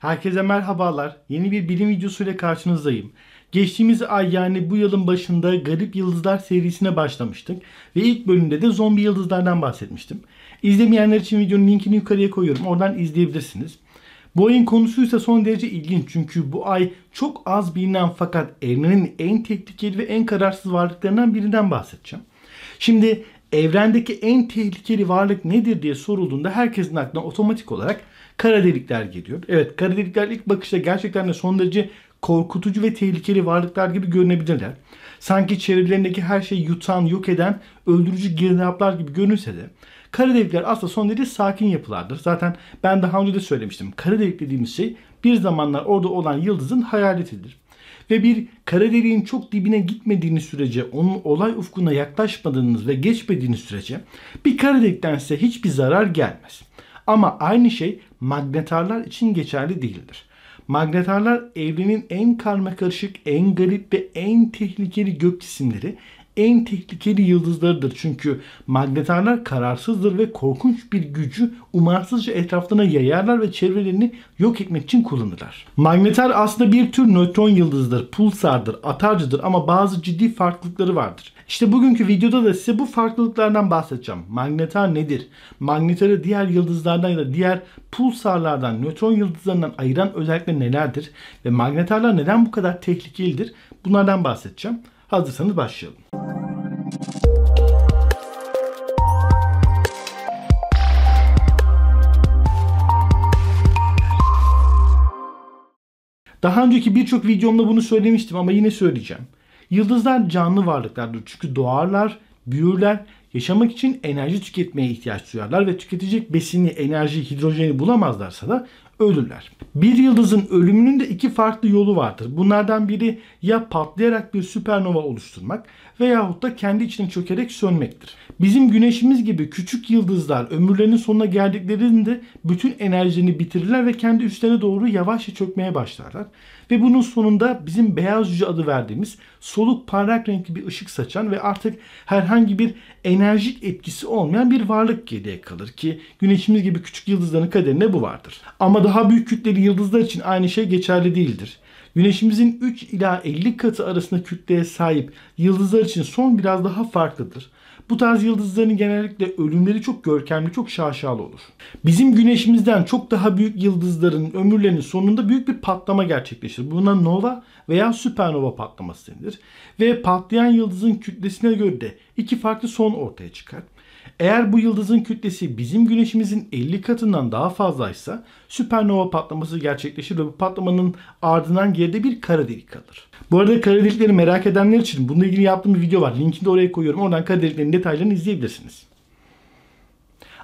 Herkese merhabalar. Yeni bir bilim videosu ile karşınızdayım. Geçtiğimiz ay yani bu yılın başında Garip Yıldızlar serisine başlamıştık ve ilk bölümde de zombi yıldızlardan bahsetmiştim. İzlemeyenler için videonun linkini yukarıya koyuyorum. Oradan izleyebilirsiniz. Bu ayın konusu ise son derece ilginç çünkü bu ay çok az bilinen fakat evrenin en tehlikeli ve en kararsız varlıklarından birinden bahsedeceğim. Şimdi evrendeki en tehlikeli varlık nedir diye sorulduğunda herkesin aklına otomatik olarak kara delikler geliyor. Evet kara delikler ilk bakışta gerçekten de son derece korkutucu ve tehlikeli varlıklar gibi görünebilirler. Sanki çevrelerindeki her şeyi yutan, yok eden, öldürücü girdaplar gibi görünse de kara delikler aslında son derece sakin yapılardır. Zaten ben daha önce de söylemiştim. Kara delik dediğimiz şey bir zamanlar orada olan yıldızın hayaletidir. Ve bir kara deliğin çok dibine gitmediğiniz sürece, onun olay ufkuna yaklaşmadığınız ve geçmediğiniz sürece bir kara delikten size hiçbir zarar gelmez. Ama aynı şey magnetarlar için geçerli değildir. Magnetarlar evrenin en karmakarışık, en garip ve en tehlikeli gök cisimleri en tehlikeli yıldızlarıdır. Çünkü magnetarlar kararsızdır ve korkunç bir gücü umarsızca etraflarına yayarlar ve çevrelerini yok etmek için kullanırlar. Magnetar aslında bir tür nötron yıldızıdır, pulsardır, atarcıdır ama bazı ciddi farklılıkları vardır. İşte bugünkü videoda da size bu farklılıklardan bahsedeceğim. Magnetar nedir? Magnetarı diğer yıldızlardan ya da diğer pulsarlardan, nötron yıldızlarından ayıran özellikler nelerdir? Ve magnetarlar neden bu kadar tehlikelidir? Bunlardan bahsedeceğim. Hazırsanız başlayalım. Daha önceki birçok videomda bunu söylemiştim ama yine söyleyeceğim. Yıldızlar canlı varlıklardır çünkü doğarlar, büyürler, yaşamak için enerji tüketmeye ihtiyaç duyarlar ve tüketecek besini, enerjiyi, hidrojeni bulamazlarsa da ölürler. Bir yıldızın ölümünün de iki farklı yolu vardır. Bunlardan biri ya patlayarak bir süpernova oluşturmak veyahut da kendi içine çökerek sönmektir. Bizim güneşimiz gibi küçük yıldızlar ömürlerinin sonuna geldiklerinde bütün enerjini bitirirler ve kendi üstlerine doğru yavaşça çökmeye başlarlar. Ve bunun sonunda bizim beyaz cüce adı verdiğimiz soluk parlak renkli bir ışık saçan ve artık herhangi bir enerjik etkisi olmayan bir varlık geriye kalır ki güneşimiz gibi küçük yıldızların kaderine bu vardır. Ama daha büyük kütleli yıldızlar için aynı şey geçerli değildir. Güneşimizin 3 ila 50 katı arasında kütleye sahip yıldızlar için son biraz daha farklıdır. Bu tarz yıldızların genellikle ölümleri çok görkemli, çok şaşalı olur. Bizim güneşimizden çok daha büyük yıldızların ömürlerinin sonunda büyük bir patlama gerçekleşir. Buna nova veya süpernova patlaması denilir. Ve patlayan yıldızın kütlesine göre de iki farklı son ortaya çıkar. Eğer bu yıldızın kütlesi bizim güneşimizin 50 katından daha fazlaysa süpernova patlaması gerçekleşir ve bu patlamanın ardından geride bir kara delik kalır. Bu arada kara delikleri merak edenler için bununla ilgili yaptığım bir video var. Linkini de oraya koyuyorum. Oradan kara deliklerin detaylarını izleyebilirsiniz.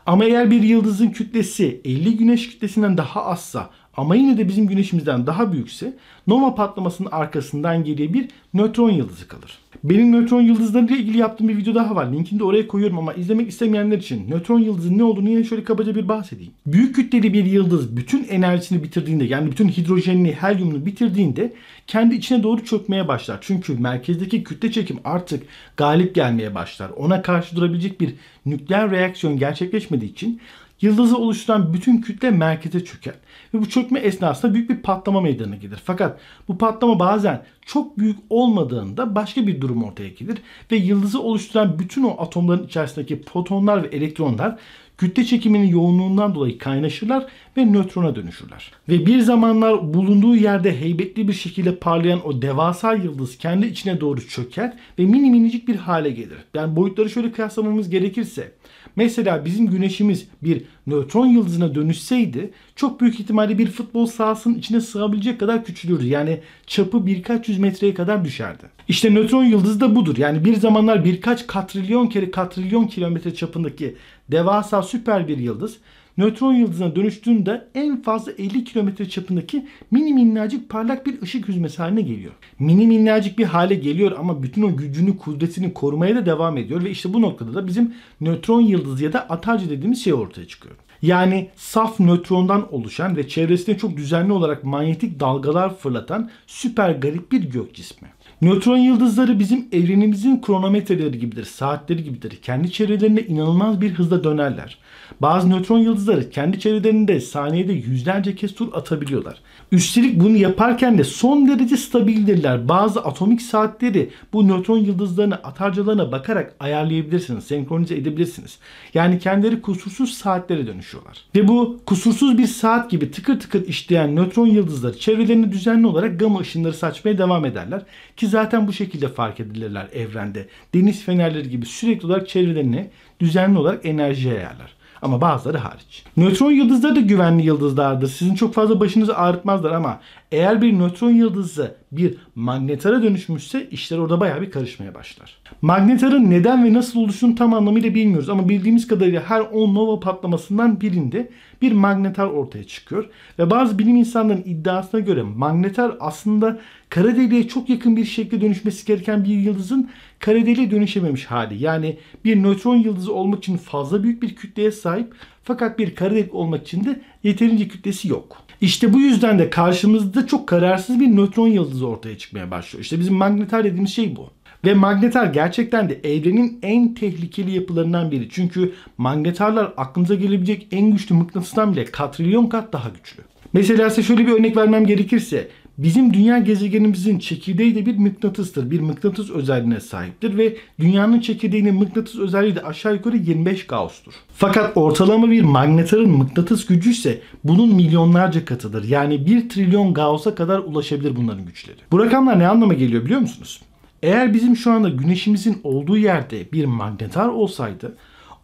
Ama eğer bir yıldızın kütlesi 50 güneş kütlesinden daha azsa ama yine de bizim güneşimizden daha büyükse nova patlamasının arkasından geriye bir nötron yıldızı kalır. Benim nötron yıldızları ile ilgili yaptığım bir video daha var. Linkini de oraya koyuyorum ama izlemek istemeyenler için nötron yıldızının ne olduğunu yine şöyle kabaca bir bahsedeyim. Büyük kütleli bir yıldız bütün enerjisini bitirdiğinde yani bütün hidrojenini, helyumunu bitirdiğinde kendi içine doğru çökmeye başlar. Çünkü merkezdeki kütle çekim artık galip gelmeye başlar. Ona karşı durabilecek bir nükleer reaksiyon gerçekleşmediği için Yıldızı oluşturan bütün kütle merkeze çöker. Ve bu çökme esnasında büyük bir patlama meydana gelir. Fakat bu patlama bazen çok büyük olmadığında başka bir durum ortaya gelir. Ve yıldızı oluşturan bütün o atomların içerisindeki protonlar ve elektronlar kütle çekiminin yoğunluğundan dolayı kaynaşırlar ve nötrona dönüşürler. Ve bir zamanlar bulunduğu yerde heybetli bir şekilde parlayan o devasa yıldız kendi içine doğru çöker ve mini minicik bir hale gelir. Yani boyutları şöyle kıyaslamamız gerekirse mesela bizim güneşimiz bir nötron yıldızına dönüşseydi çok büyük ihtimalle bir futbol sahasının içine sığabilecek kadar küçülürdü. Yani çapı birkaç yüz metreye kadar düşerdi. İşte nötron yıldızı da budur. Yani bir zamanlar birkaç katrilyon kere katrilyon kilometre çapındaki devasa süper bir yıldız nötron yıldızına dönüştüğünde en fazla 50 kilometre çapındaki mini minnacık parlak bir ışık hüzmesi haline geliyor. Mini minnacık bir hale geliyor ama bütün o gücünü, kudretini korumaya da devam ediyor ve işte bu noktada da bizim nötron yıldızı ya da atarcı dediğimiz şey ortaya çıkıyor. Yani saf nötrondan oluşan ve çevresine çok düzenli olarak manyetik dalgalar fırlatan süper garip bir gök cismi. Nötron yıldızları bizim evrenimizin kronometreleri gibidir, saatleri gibidir. Kendi çevrelerinde inanılmaz bir hızla dönerler. Bazı nötron yıldızları kendi çevrelerinde saniyede yüzlerce kez tur atabiliyorlar. Üstelik bunu yaparken de son derece stabildirler. Bazı atomik saatleri bu nötron yıldızlarına, atarcalarına bakarak ayarlayabilirsiniz, senkronize edebilirsiniz. Yani kendileri kusursuz saatlere dönüşüyorlar. Ve bu kusursuz bir saat gibi tıkır tıkır işleyen nötron yıldızları çevrelerine düzenli olarak gama ışınları saçmaya devam ederler. Ki zaten bu şekilde fark edilirler evrende. Deniz fenerleri gibi sürekli olarak çevrelerini düzenli olarak enerji yayarlar. Ama bazıları hariç. Nötron yıldızları da güvenli yıldızlardır. Sizin çok fazla başınızı ağrıtmazlar ama eğer bir nötron yıldızı bir magnetara dönüşmüşse işler orada bayağı bir karışmaya başlar. Magnetarın neden ve nasıl oluşunu tam anlamıyla bilmiyoruz ama bildiğimiz kadarıyla her 10 nova patlamasından birinde bir magnetar ortaya çıkıyor. Ve bazı bilim insanlarının iddiasına göre magnetar aslında kara deliğe çok yakın bir şekilde dönüşmesi gereken bir yıldızın kara deliğe dönüşememiş hali. Yani bir nötron yıldızı olmak için fazla büyük bir kütleye sahip fakat bir kara delik olmak için de yeterince kütlesi yok. İşte bu yüzden de karşımızda çok kararsız bir nötron yıldızı ortaya çıkmaya başlıyor. İşte bizim magnetar dediğimiz şey bu. Ve magnetar gerçekten de evrenin en tehlikeli yapılarından biri. Çünkü magnetarlar aklınıza gelebilecek en güçlü mıknatıstan bile katrilyon kat daha güçlü. Mesela size şöyle bir örnek vermem gerekirse bizim dünya gezegenimizin çekirdeği de bir mıknatıstır. Bir mıknatıs özelliğine sahiptir ve dünyanın çekirdeğinin mıknatıs özelliği de aşağı yukarı 25 Gauss'tur. Fakat ortalama bir magnetarın mıknatıs gücü ise bunun milyonlarca katıdır. Yani 1 trilyon Gauss'a kadar ulaşabilir bunların güçleri. Bu rakamlar ne anlama geliyor biliyor musunuz? Eğer bizim şu anda güneşimizin olduğu yerde bir magnetar olsaydı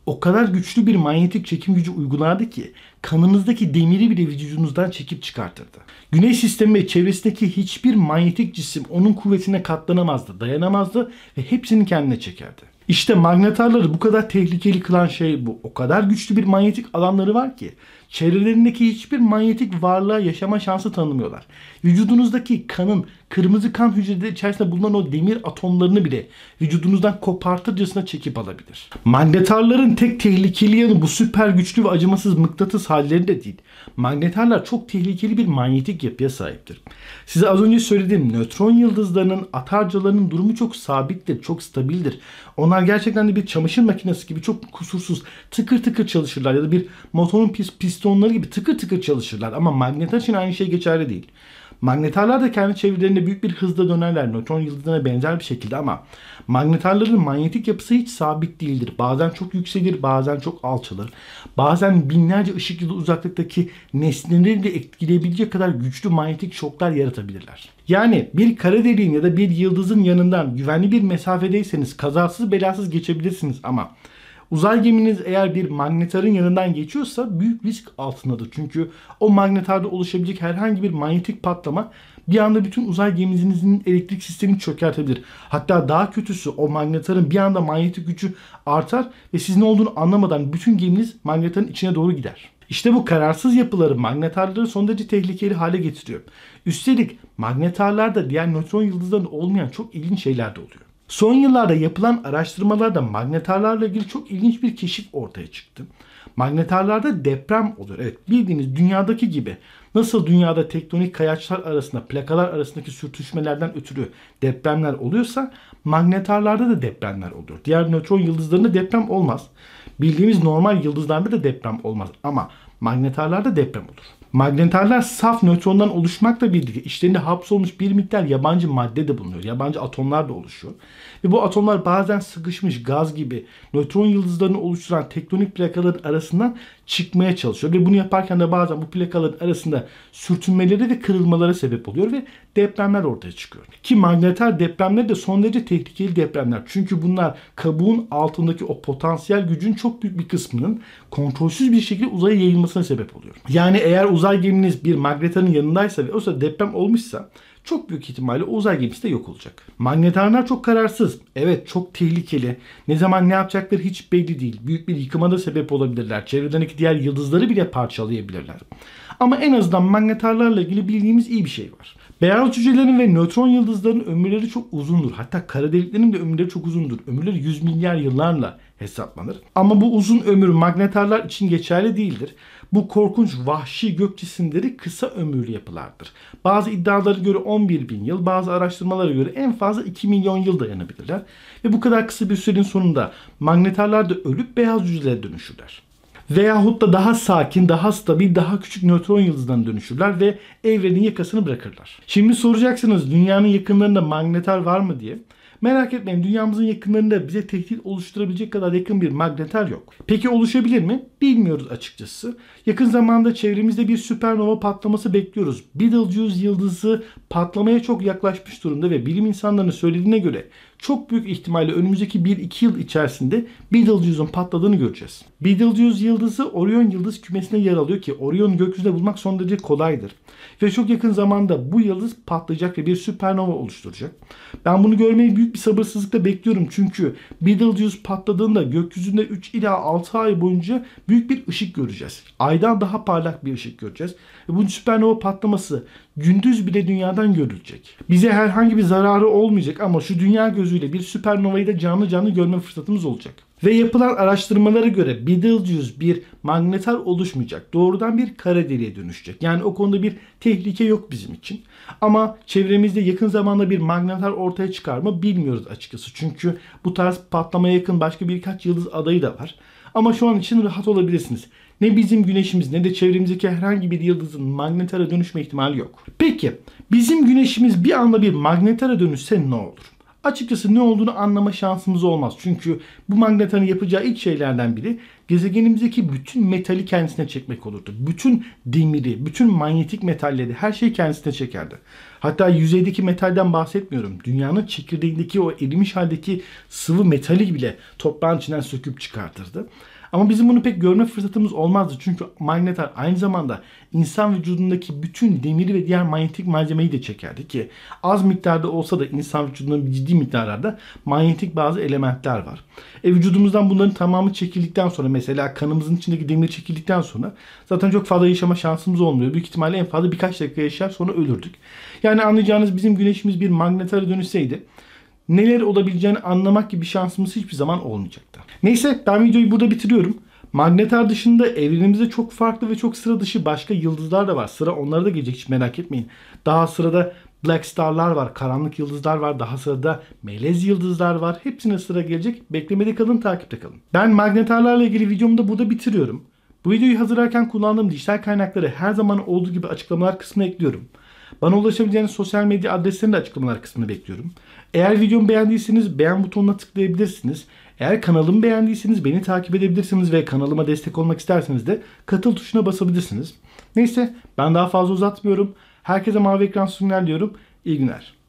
o kadar güçlü bir manyetik çekim gücü uygulardı ki kanınızdaki demiri bile vücudunuzdan çekip çıkartırdı. Güneş sistemi ve çevresindeki hiçbir manyetik cisim onun kuvvetine katlanamazdı, dayanamazdı ve hepsini kendine çekerdi. İşte magnetarları bu kadar tehlikeli kılan şey bu. O kadar güçlü bir manyetik alanları var ki Çevrelerindeki hiçbir manyetik varlığa yaşama şansı tanımıyorlar. Vücudunuzdaki kanın kırmızı kan hücreleri içerisinde bulunan o demir atomlarını bile vücudunuzdan kopartırcasına çekip alabilir. Magnetarların tek tehlikeli yanı bu süper güçlü ve acımasız mıknatıs halleri de değil. Magnetarlar çok tehlikeli bir manyetik yapıya sahiptir. Size az önce söylediğim nötron yıldızlarının atarcalarının durumu çok sabittir, çok stabildir. Onlar gerçekten de bir çamaşır makinesi gibi çok kusursuz tıkır tıkır çalışırlar ya da bir motorun pis pis pistonları gibi tıkır tıkır çalışırlar. Ama magnetar için aynı şey geçerli değil. Magnetarlar da kendi çevrelerinde büyük bir hızla dönerler nötron yıldızına benzer bir şekilde ama magnetarların manyetik yapısı hiç sabit değildir. Bazen çok yükselir, bazen çok alçalır. Bazen binlerce ışık yılı uzaklıktaki nesneleri de etkileyebilecek kadar güçlü manyetik şoklar yaratabilirler. Yani bir kara deliğin ya da bir yıldızın yanından güvenli bir mesafedeyseniz kazasız belasız geçebilirsiniz ama Uzay geminiz eğer bir magnetarın yanından geçiyorsa büyük risk altındadır. Çünkü o magnetarda oluşabilecek herhangi bir manyetik patlama bir anda bütün uzay geminizin elektrik sistemini çökertebilir. Hatta daha kötüsü o magnetarın bir anda manyetik gücü artar ve siz ne olduğunu anlamadan bütün geminiz magnetarın içine doğru gider. İşte bu kararsız yapıları magnetarları son derece tehlikeli hale getiriyor. Üstelik magnetarlarda diğer nötron yıldızlarında olmayan çok ilginç şeyler de oluyor. Son yıllarda yapılan araştırmalarda magnetarlarla ilgili çok ilginç bir keşif ortaya çıktı. Magnetarlarda deprem olur. Evet bildiğiniz dünyadaki gibi nasıl dünyada tektonik kayaçlar arasında plakalar arasındaki sürtüşmelerden ötürü depremler oluyorsa magnetarlarda da depremler olur. Diğer nötron yıldızlarında deprem olmaz. Bildiğimiz normal yıldızlarda da deprem olmaz ama magnetarlarda deprem olur. Magnetarlar saf nötrondan oluşmakla birlikte içlerinde hapsolmuş bir miktar yabancı madde de bulunuyor. Yabancı atomlar da oluşuyor. Ve bu atomlar bazen sıkışmış gaz gibi nötron yıldızlarını oluşturan tektonik plakaların arasından çıkmaya çalışıyor. Ve bunu yaparken de bazen bu plakaların arasında sürtünmeleri ve kırılmalara sebep oluyor ve depremler ortaya çıkıyor. Ki magneter depremler de son derece tehlikeli depremler. Çünkü bunlar kabuğun altındaki o potansiyel gücün çok büyük bir kısmının kontrolsüz bir şekilde uzaya yayılmasına sebep oluyor. Yani eğer uzay geminiz bir magnetanın yanındaysa ve o sırada deprem olmuşsa çok büyük ihtimalle uzay gemisi de yok olacak. Magnetarlar çok kararsız. Evet çok tehlikeli. Ne zaman ne yapacakları hiç belli değil. Büyük bir yıkıma da sebep olabilirler. Çevredeki diğer yıldızları bile parçalayabilirler. Ama en azından magnetarlarla ilgili bildiğimiz iyi bir şey var. Beyaz cücelerin ve nötron yıldızların ömürleri çok uzundur. Hatta kara deliklerin de ömürleri çok uzundur. Ömürleri 100 milyar yıllarla hesaplanır. Ama bu uzun ömür magnetarlar için geçerli değildir. Bu korkunç vahşi gök cisimleri kısa ömürlü yapılardır. Bazı iddialara göre 11 bin yıl, bazı araştırmalara göre en fazla 2 milyon yıl dayanabilirler. Ve bu kadar kısa bir sürenin sonunda magnetarlar da ölüp beyaz cücelere dönüşürler veyahut da daha sakin, daha stabil, daha küçük nötron yıldızdan dönüşürler ve evrenin yakasını bırakırlar. Şimdi soracaksınız dünyanın yakınlarında magneter var mı diye. Merak etmeyin dünyamızın yakınlarında bize tehdit oluşturabilecek kadar yakın bir magneter yok. Peki oluşabilir mi? Bilmiyoruz açıkçası. Yakın zamanda çevremizde bir süpernova patlaması bekliyoruz. Betelgeuse yıldızı patlamaya çok yaklaşmış durumda ve bilim insanlarının söylediğine göre çok büyük ihtimalle önümüzdeki 1-2 yıl içerisinde Betelgeuse'un patladığını göreceğiz. Betelgeuse yıldızı Orion yıldız kümesine yer alıyor ki Orion gökyüzünde bulmak son derece kolaydır. Ve çok yakın zamanda bu yıldız patlayacak ve bir süpernova oluşturacak. Ben bunu görmeyi büyük bir sabırsızlıkla bekliyorum çünkü Betelgeuse patladığında gökyüzünde 3 ila 6 ay boyunca büyük bir ışık göreceğiz. Aydan daha parlak bir ışık göreceğiz. Ve bu süpernova patlaması gündüz bile dünyadan görülecek. Bize herhangi bir zararı olmayacak ama şu dünya gözüyle bir süpernovayı da canlı canlı görme fırsatımız olacak. Ve yapılan araştırmalara göre Betelgeuse bir magnetar oluşmayacak. Doğrudan bir kara deliğe dönüşecek. Yani o konuda bir tehlike yok bizim için. Ama çevremizde yakın zamanda bir magnetar ortaya çıkar mı bilmiyoruz açıkçası. Çünkü bu tarz patlamaya yakın başka birkaç yıldız adayı da var. Ama şu an için rahat olabilirsiniz. Ne bizim güneşimiz ne de çevremizdeki herhangi bir yıldızın magnetara dönüşme ihtimali yok. Peki bizim güneşimiz bir anda bir magnetara dönüşse ne olur? Açıkçası ne olduğunu anlama şansımız olmaz. Çünkü bu magnetanın yapacağı ilk şeylerden biri gezegenimizdeki bütün metali kendisine çekmek olurdu. Bütün demiri, bütün manyetik metalleri her şeyi kendisine çekerdi. Hatta yüzeydeki metalden bahsetmiyorum. Dünyanın çekirdeğindeki o erimiş haldeki sıvı metali bile toprağın içinden söküp çıkartırdı. Ama bizim bunu pek görme fırsatımız olmazdı. Çünkü magnetler aynı zamanda insan vücudundaki bütün demiri ve diğer manyetik malzemeyi de çekerdi ki az miktarda olsa da insan vücudunda ciddi miktarlarda manyetik bazı elementler var. E vücudumuzdan bunların tamamı çekildikten sonra mesela kanımızın içindeki demir çekildikten sonra zaten çok fazla yaşama şansımız olmuyor. Büyük ihtimalle en fazla birkaç dakika yaşar sonra ölürdük. Yani anlayacağınız bizim güneşimiz bir magnetere dönüşseydi neler olabileceğini anlamak gibi şansımız hiçbir zaman olmayacaktı. Neyse ben videoyu burada bitiriyorum. Magnetar dışında evrenimizde çok farklı ve çok sıra dışı başka yıldızlar da var. Sıra onlara da gelecek hiç merak etmeyin. Daha sırada Black Star'lar var, karanlık yıldızlar var, daha sırada melez yıldızlar var. Hepsine sıra gelecek. Beklemede kalın, takipte kalın. Ben magnetarlarla ilgili videomu da burada bitiriyorum. Bu videoyu hazırlarken kullandığım dijital kaynakları her zaman olduğu gibi açıklamalar kısmına ekliyorum. Bana ulaşabileceğiniz sosyal medya adreslerini de açıklamalar kısmında bekliyorum. Eğer videomu beğendiyseniz beğen butonuna tıklayabilirsiniz. Eğer kanalımı beğendiyseniz beni takip edebilirsiniz ve kanalıma destek olmak isterseniz de katıl tuşuna basabilirsiniz. Neyse ben daha fazla uzatmıyorum. Herkese mavi ekran sunumlar diyorum. İyi günler.